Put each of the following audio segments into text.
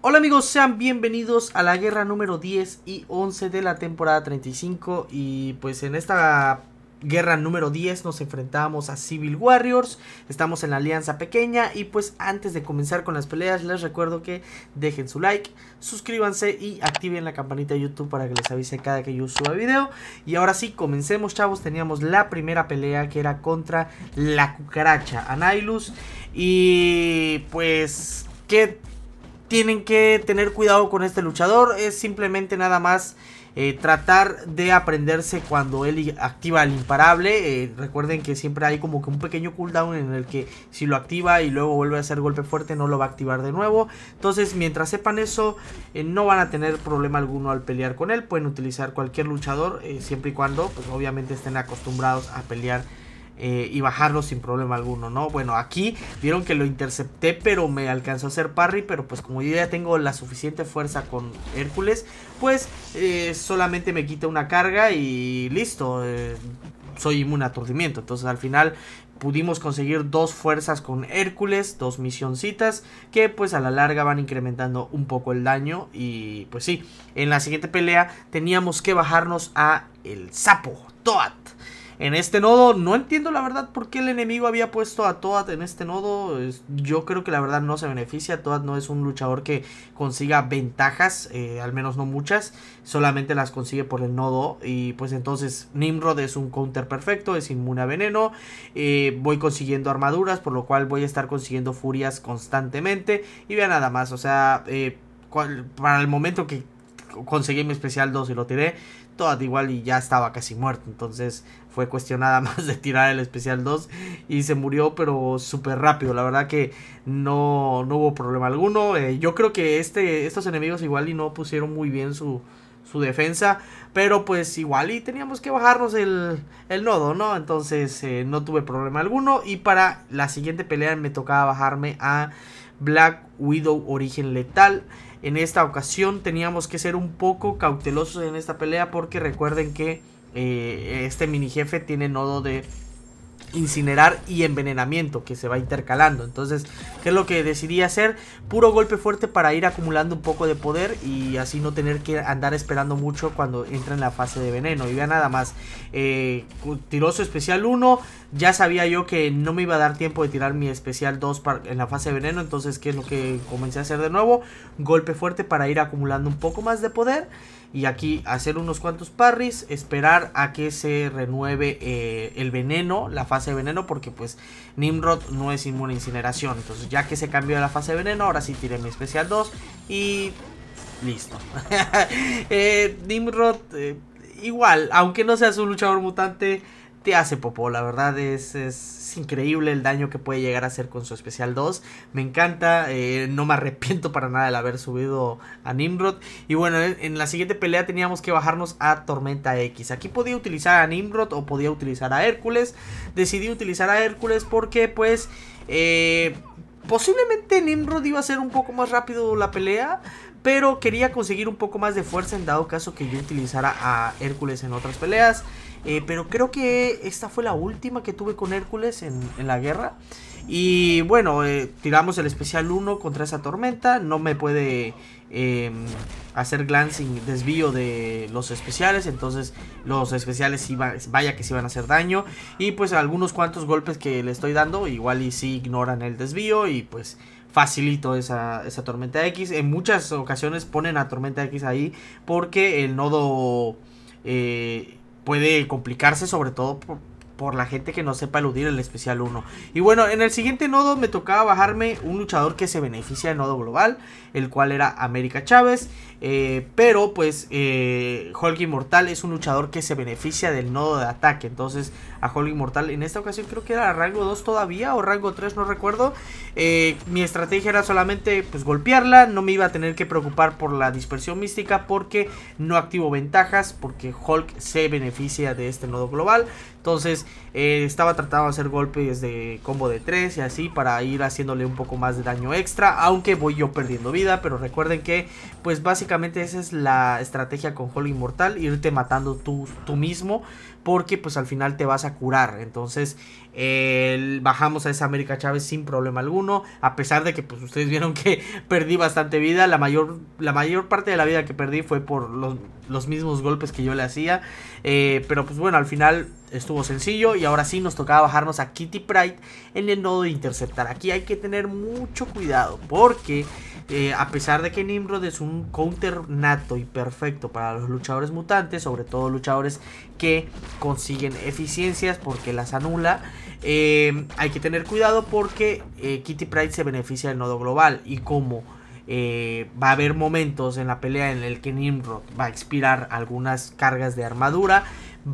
Hola amigos, sean bienvenidos a la guerra número 10 y 11 de la temporada 35 y pues en esta guerra número 10 nos enfrentamos a Civil Warriors, estamos en la alianza pequeña y pues antes de comenzar con las peleas les recuerdo que dejen su like, suscríbanse y activen la campanita de YouTube para que les avise cada que yo suba video y ahora sí comencemos chavos, teníamos la primera pelea que era contra la cucaracha Anailus y pues qué tienen que tener cuidado con este luchador. Es simplemente nada más eh, tratar de aprenderse cuando él activa el imparable. Eh, recuerden que siempre hay como que un pequeño cooldown en el que si lo activa y luego vuelve a hacer golpe fuerte no lo va a activar de nuevo. Entonces mientras sepan eso eh, no van a tener problema alguno al pelear con él. Pueden utilizar cualquier luchador siempre y cuando pues obviamente estén acostumbrados a pelear eh, y bajarlo sin problema alguno, ¿no? Bueno, aquí vieron que lo intercepté, pero me alcanzó a hacer parry, pero pues como yo ya tengo la suficiente fuerza con Hércules, pues eh, solamente me quita una carga y listo, eh, soy inmune a aturdimiento. Entonces al final pudimos conseguir dos fuerzas con Hércules, dos misioncitas, que pues a la larga van incrementando un poco el daño y pues sí, en la siguiente pelea teníamos que bajarnos a el sapo, Toad. En este nodo no entiendo la verdad por qué el enemigo había puesto a Toad en este nodo. Yo creo que la verdad no se beneficia. Toad no es un luchador que consiga ventajas, eh, al menos no muchas. Solamente las consigue por el nodo. Y pues entonces Nimrod es un counter perfecto, es inmune a veneno. Eh, voy consiguiendo armaduras, por lo cual voy a estar consiguiendo furias constantemente. Y vea nada más, o sea... Eh, para el momento que conseguí mi especial 2 y lo tiré. todo igual y ya estaba casi muerto. Entonces fue cuestionada más de tirar el especial 2 y se murió, pero súper rápido. La verdad que no, no hubo problema alguno. Eh, yo creo que este, estos enemigos igual y no pusieron muy bien su, defensa. Pero pues igual y teníamos que bajarnos el, nodo, ¿no? Entonces eh, no tuve problema alguno. Y para la siguiente pelea me tocaba bajarme a Black Widow Origen Letal. En esta ocasión teníamos que ser un poco cautelosos en esta pelea porque recuerden que eh, este mini jefe tiene nodo de incinerar y envenenamiento que se va intercalando. Entonces, ¿qué es lo que decidí hacer? Puro golpe fuerte para ir acumulando un poco de poder y así no tener que andar esperando mucho cuando entra en la fase de veneno. Y vea nada más, eh, tiroso especial 1, ya sabía yo que no me iba a dar tiempo de tirar mi especial 2 en la fase de veneno, entonces ¿qué es lo que comencé a hacer de nuevo? Golpe fuerte para ir acumulando un poco más de poder y aquí hacer unos cuantos parries, esperar a que se renueve eh, el veneno, la fase de veneno porque pues Nimrod no es inmune a incineración. Entonces ya que se cambió la fase de veneno, ahora sí tiré mi especial 2 y listo. Eh, Nimrod eh, igual, aunque no seas un luchador mutante, te hace popo, la verdad es, es, increíble el daño que puede llegar a hacer con su especial 2, me encanta, eh, no me arrepiento para nada de haber subido a Nimrod, y bueno, en, la siguiente pelea teníamos que bajarnos a Tormenta X, aquí podía utilizar a Nimrod o podía utilizar a Hércules, decidí utilizar a Hércules porque pues... Eh, posiblemente Nimrod iba a ser un poco más rápido la pelea, pero quería conseguir un poco más de fuerza en dado caso que yo utilizara a Hércules en otras peleas. Eh, pero creo que esta fue la última que tuve con Hércules en, la guerra. Y bueno, eh, tiramos el especial 1 contra esa tormenta. No me puede em, hacer glancing, desvío de los especiales. Entonces los especiales vaya que se iban a hacer daño. Y pues algunos cuantos golpes que le estoy dando. Igual y si sí ignoran el desvío. Y pues facilito esa, tormenta X. En muchas ocasiones ponen a tormenta X ahí. Porque el nodo... Eh, puede complicarse sobre todo por, por la gente que no sepa eludir el especial 1. Y bueno, en el siguiente nodo me tocaba bajarme un luchador que se beneficia del nodo global, el cual era América Chávez. Eh, pero pues eh, Hulk Inmortal es un luchador que se beneficia del nodo de ataque. Entonces a Hulk Inmortal en esta ocasión creo que era rango 2 todavía o rango 3, no recuerdo. Eh, mi estrategia era solamente pues golpearla, no me iba a tener que preocupar por la dispersión mística porque no activo ventajas porque Hulk se beneficia de este nodo global. Entonces eh, estaba tratando de hacer golpes de combo de 3 y así para ir haciéndole un poco más de daño extra. Aunque voy yo perdiendo vida, pero recuerden que pues básicamente esa es la estrategia con Hollow Inmortal. Irte matando tú, tú mismo porque pues al final te vas a curar. Entonces bajamos a esa América Chávez sin problema alguno. A pesar de que pues ustedes vieron que perdí bastante vida. La mayor, la mayor parte de la vida que perdí fue por los, los mismos golpes que yo le hacía. Eh, pero pues bueno, al final estuvo sencillo y ahora sí nos tocaba bajarnos a Kitty Pride en el nodo de interceptar. Aquí hay que tener mucho cuidado porque eh, a pesar de que Nimrod es un counter nato y perfecto para los luchadores mutantes, sobre todo luchadores que consiguen eficiencias porque las anula, eh, hay que tener cuidado porque Kitty Pride se beneficia del nodo global y como eh, va a haber momentos en la pelea en el que Nimrod va a expirar algunas cargas de armadura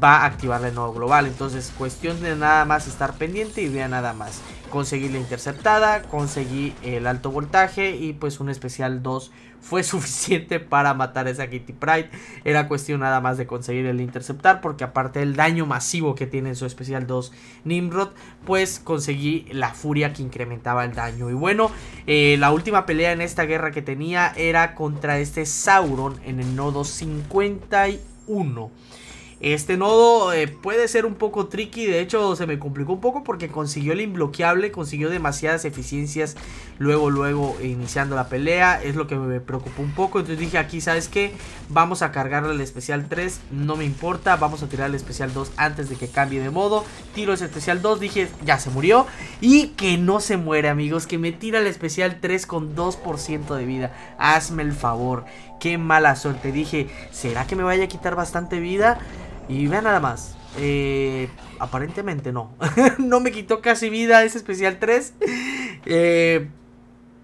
va a activar el nodo global. Entonces, cuestión de nada más estar pendiente y vea nada más. Conseguí la interceptada, conseguí el alto voltaje y pues un especial 2 fue suficiente para matar a esa Kitty Pride. Era cuestión nada más de conseguir el interceptar porque aparte del daño masivo que tiene en su especial 2 Nimrod, pues conseguí la furia que incrementaba el daño. Y bueno, eh, la última pelea en esta guerra que tenía era contra este Sauron en el nodo 51. Este nodo eh, puede ser un poco tricky, de hecho se me complicó un poco porque consiguió el imbloqueable, consiguió demasiadas eficiencias luego, luego iniciando la pelea, es lo que me preocupó un poco, entonces dije aquí, ¿sabes qué? Vamos a cargarle el especial 3, no me importa, vamos a tirar el especial 2 antes de que cambie de modo, tiro ese especial 2, dije, ya se murió, y que no se muere amigos, que me tira el especial 3 con 2% de vida, hazme el favor, qué mala suerte, dije, ¿será que me vaya a quitar bastante vida? Y vean nada más. Eh, aparentemente no. no me quitó casi vida ese especial 3. Eh,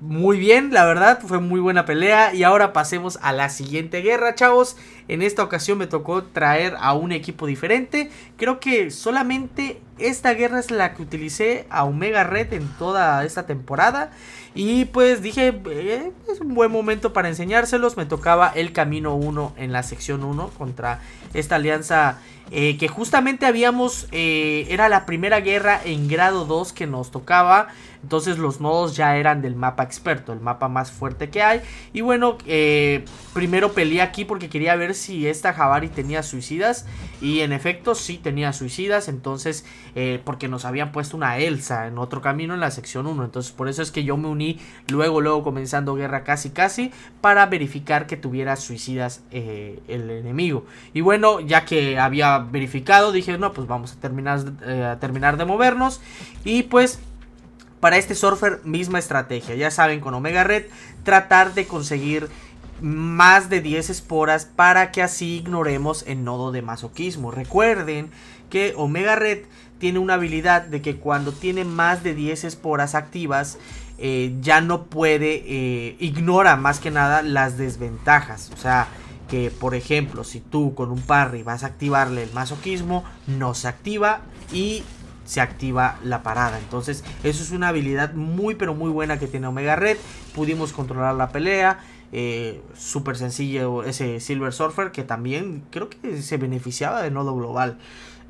muy bien, la verdad, fue muy buena pelea. Y ahora pasemos a la siguiente guerra, chavos. En esta ocasión me tocó traer a un equipo diferente. Creo que solamente esta guerra es la que utilicé a Omega Red en toda esta temporada. Y pues dije, eh, es un buen momento para enseñárselos. Me tocaba el camino 1 en la sección 1 contra esta alianza eh, que justamente habíamos, eh, era la primera guerra en grado 2 que nos tocaba. Entonces los nodos ya eran del mapa experto, el mapa más fuerte que hay. Y bueno, primero peleé aquí porque quería ver si esta Jabari tenía suicidas. Y en efecto, sí tenía suicidas. Entonces eh, porque nos habían puesto una Elsa en otro camino en la sección 1. Entonces por eso es que yo me uní luego, luego comenzando guerra casi casi para verificar que tuviera suicidas eh, el enemigo. Y bueno, ya que había verificado, dije, no, pues vamos a terminar, eh, a terminar de movernos. Y pues para este surfer misma estrategia. Ya saben, con Omega Red tratar de conseguir más de 10 esporas para que así ignoremos el nodo de masoquismo. Recuerden que Omega Red tiene una habilidad de que cuando tiene más de 10 esporas activas, eh, ya no puede, eh, ignora más que nada las desventajas. O sea, que por ejemplo, si tú con un parry vas a activarle el masoquismo, no se activa y se activa la parada. Entonces, eso es una habilidad muy pero muy buena que tiene Omega Red. Pudimos controlar la pelea. Eh, Súper sencillo ese Silver Surfer que también creo que se beneficiaba de nodo global.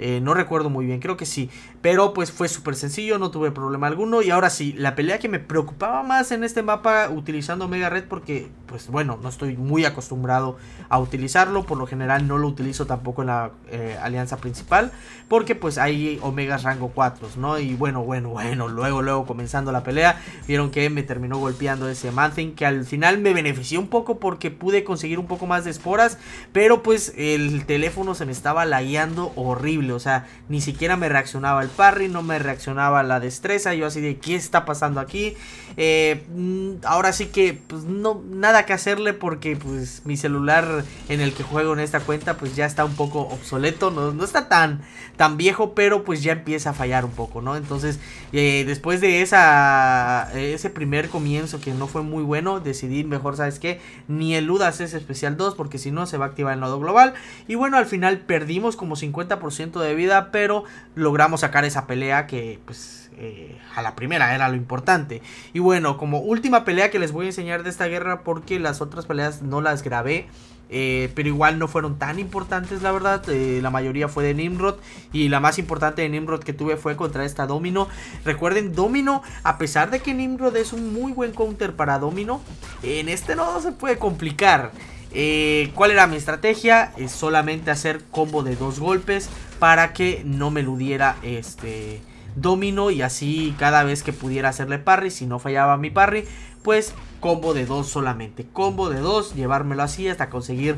Eh, no recuerdo muy bien, creo que sí. Pero pues fue súper sencillo, no tuve problema alguno. Y ahora sí, la pelea que me preocupaba más en este mapa utilizando Omega Red porque, pues bueno, no estoy muy acostumbrado a utilizarlo. Por lo general no lo utilizo tampoco en la eh, alianza principal porque pues hay Omegas rango 4, ¿no? Y bueno, bueno, bueno, luego, luego comenzando la pelea, vieron que me terminó golpeando ese Manthin que al final me benefició un poco porque pude conseguir un poco más de esporas. Pero pues el teléfono se me estaba lagueando horrible. O sea, ni siquiera me reaccionaba el parry, no me reaccionaba la destreza. Yo así de, ¿qué está pasando aquí? Eh, mm, ahora sí que, pues no, nada que hacerle porque pues mi celular en el que juego en esta cuenta pues ya está un poco obsoleto. No, está tan, tan viejo, pero pues ya empieza a fallar un poco, ¿no? Entonces, eh, después de esa, ese primer comienzo que no fue muy bueno, decidí mejor, ¿sabes qué? Ni eludas ese especial 2 porque si no se va a activar el nodo global. Y bueno, al final perdimos como 50% de vida, pero logramos sacar esa pelea que pues eh, a la primera era lo importante. Y bueno, como última pelea que les voy a enseñar de esta guerra porque las otras peleas no las grabé. Eh, pero igual no fueron tan importantes la verdad, eh, la mayoría fue de Nimrod y la más importante de Nimrod que tuve fue contra esta Domino, recuerden Domino, a pesar de que Nimrod es un muy buen counter para Domino, en este nodo se puede complicar eh, ¿Cuál era mi estrategia? Es eh, solamente hacer combo de dos golpes para que no me eludiera este, domino y así cada vez que pudiera hacerle parry, si no fallaba mi parry, pues combo de dos solamente. Combo de dos, llevármelo así hasta conseguir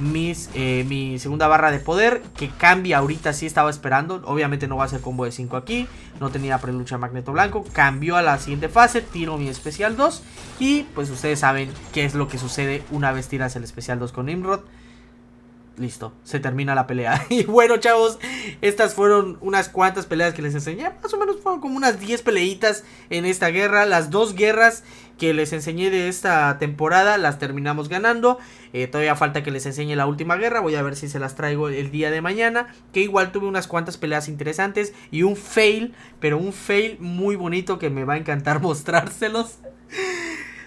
mis, eh, mi segunda barra de poder. Que cambia ahorita, si estaba esperando. Obviamente no va a ser combo de 5 aquí. No tenía prelucha magneto blanco. Cambió a la siguiente fase, tiro mi especial 2. Y pues ustedes saben qué es lo que sucede una vez tiras el especial 2 con Nimrod listo, se termina la pelea. Y bueno, chavos, estas fueron unas cuantas peleas que les enseñé. Más o menos fueron como unas 10 peleitas en esta guerra. Las dos guerras que les enseñé de esta temporada las terminamos ganando. Eh, todavía falta que les enseñe la última guerra. Voy a ver si se las traigo el día de mañana. Que igual tuve unas cuantas peleas interesantes y un fail, pero un fail muy bonito que me va a encantar mostrárselos.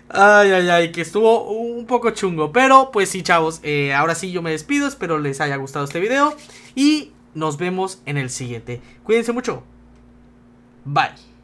Ay, ay, ay, que estuvo un poco chungo. Pero pues sí, chavos, eh, ahora sí yo me despido. Espero les haya gustado este video. Y nos vemos en el siguiente. Cuídense mucho. Bye.